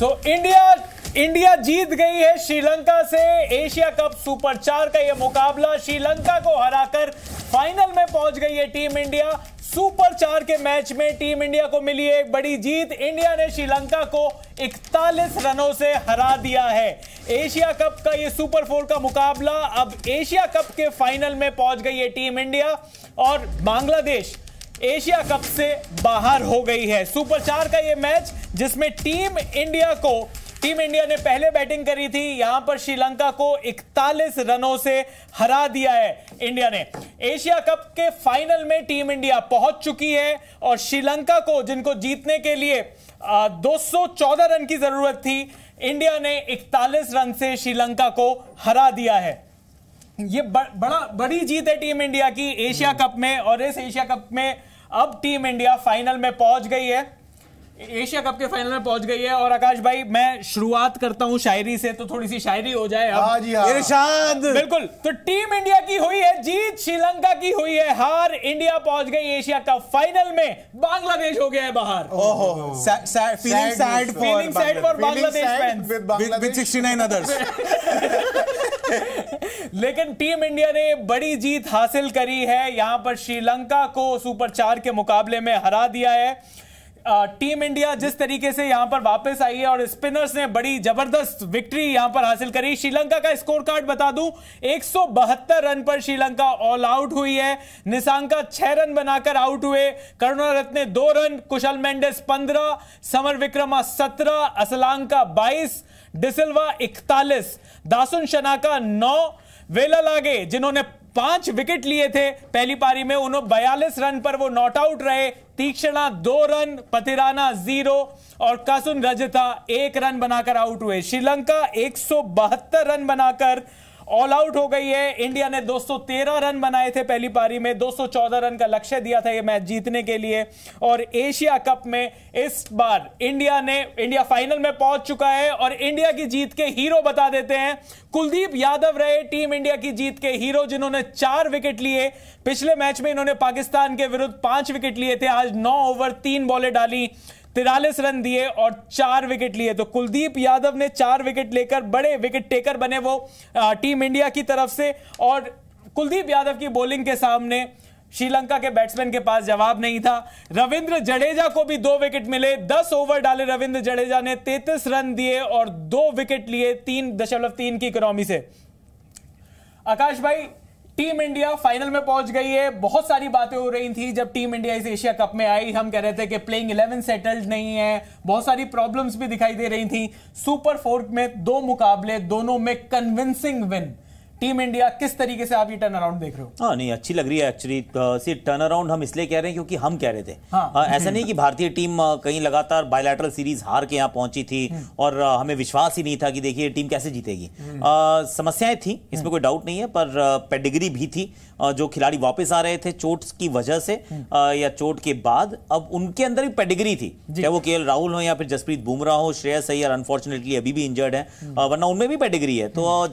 तो India India जीत गई है श्रीलंका से एशिया कप सुपर चार का यह मुकाबला श्रीलंका को हराकर फाइनल में पहुंच गई है टीम इंडिया सुपर चार के मैच में टीम इंडिया को मिली एक बड़ी जीत इंडिया ने श्रीलंका को 41 रनों से हरा दिया है एशिया कप का यह सुपर फोर का मुकाबला अब एशिया कप के फाइनल में पहुंच गई है टीम इंडिया और बांग्लादेश एशिया कप से बाहर हो गई है सुपर चार का यह मैच जिसमें टीम इंडिया को टीम इंडिया ने पहले बैटिंग करी थी यहां पर श्रीलंका को 41 रनों से हरा दिया है इंडिया ने एशिया कप के फाइनल में टीम इंडिया पहुंच चुकी है और श्रीलंका को जिनको जीतने के लिए आ, 214 रन की जरूरत थी इंडिया ने 41 रन से श्रीलंका को हरा दिया है ये ब, बड़ा बड़ी जीत है टीम इंडिया की एशिया हम्म। कप में और इस एशिया कप में अब टीम इंडिया फाइनल में पहुंच गई है एशिया कप के फाइनल में पहुंच गई है और आकाश भाई मैं शुरुआत करता हूं शायरी से तो थोड़ी सी शायरी हो जाए अब हाँ हाँ। इरशाद बिल्कुल तो टीम इंडिया की हुई है जीत श्रीलंका की हुई है हार इंडिया पहुंच गई एशिया कप फाइनल में बांग्लादेश हो गया है बाहर ओहो feeling sad for Bangladesh 69 others लेकिन टीम इंडिया ने बड़ी जीत हासिल करी है यहां पर श्रीलंका को सुपर चार के मुकाबले में हरा दिया है टीम इंडिया जिस तरीके से यहां पर वापस आई है और स्पिनर्स ने बड़ी जबरदस्त विक्ट्री यहां पर हासिल करी श्रीलंका का स्कोर कार्ड बता दूं 172 रन पर श्रीलंका ऑल आउट हुई है निशांका छह रन बनाकर आउट हुए करुणा रत्न दो रन कुशल मेंडेस पंद्रह समर विक्रमा सत्रह असलांका बाईस डिसल्वा इकतालीस दासुन शनाका नौ वेला लागे जिन्होंने पांच विकेट लिए थे पहली पारी में उन्होंने बयालीस रन पर वो नॉट आउट रहे तीक्षणा दो रन पतिराना जीरो और कासुन रजता एक रन बनाकर आउट हुए श्रीलंका एक रन बनाकर ऑल आउट हो गई है इंडिया ने 213 रन बनाए थे पहली पारी में 214 रन का लक्ष्य दिया था ये मैच जीतने के लिए और एशिया कप में इस बार इंडिया ने इंडिया फाइनल में पहुंच चुका है और इंडिया की जीत के हीरो बता देते हैं कुलदीप यादव रहे टीम इंडिया की जीत के हीरो जिन्होंने चार विकेट लिए पिछले मैच में इन्होंने पाकिस्तान के विरुद्ध पांच विकेट लिए थे आज नौ ओवर तीन बॉले डाली तिरालीस रन दिए और चार विकेट लिए तो कुलदीप यादव ने चार विकेट लेकर बड़े विकेट टेकर बने वो टीम इंडिया की तरफ से और कुलदीप यादव की बॉलिंग के सामने श्रीलंका के बैट्समैन के पास जवाब नहीं था रविंद्र जडेजा को भी दो विकेट मिले दस ओवर डाले रविंद्र जडेजा ने तैतीस रन दिए और दो विकेट लिए तीन दशमलव तीन की इकोनॉमी से आकाश भाई टीम इंडिया फाइनल में पहुंच गई है बहुत सारी बातें हो रही थी जब टीम इंडिया इस एशिया कप में आई हम कह रहे थे कि प्लेइंग इलेवन सेटल्ड नहीं है बहुत सारी प्रॉब्लम्स भी दिखाई दे रही थी सुपर फोर में दो मुकाबले दोनों में कन्विंसिंग विन टीम इंडिया किस तरीके से आप ये टर्न अराउंड देख रहे हो हाँ नहीं अच्छी लग रही है एक्चुअली सिर्फ टर्न अराउंड हम इसलिए कह रहे हैं क्योंकि हम कह रहे थे हाँ, हाँ ऐसा नहीं कि भारतीय टीम हाँ, कहीं लगातार बायलैटरल सीरीज हार के यहाँ पहुंची थी हम्म। और हाँ, हमें विश्वास ही नहीं था कि देखिए टीम कैसे जीतेगी हम्म। समस्याएं थी इसमें कोई डाउट नहीं है पर पेडिग्री भी थी जो खिलाड़ी वापस आ रहे थे चोट की वजह से हम्म। या चोट के बाद अब उनके अंदर एक पेडिग्री थी चाहे वो के राहुल हो या फिर जसप्रीत बुमराह हो श्रेयस अय्यर अनफॉर्चुनेटली अभी भी इंजर्ड है वरना उनमें भी पेडिग्री है तो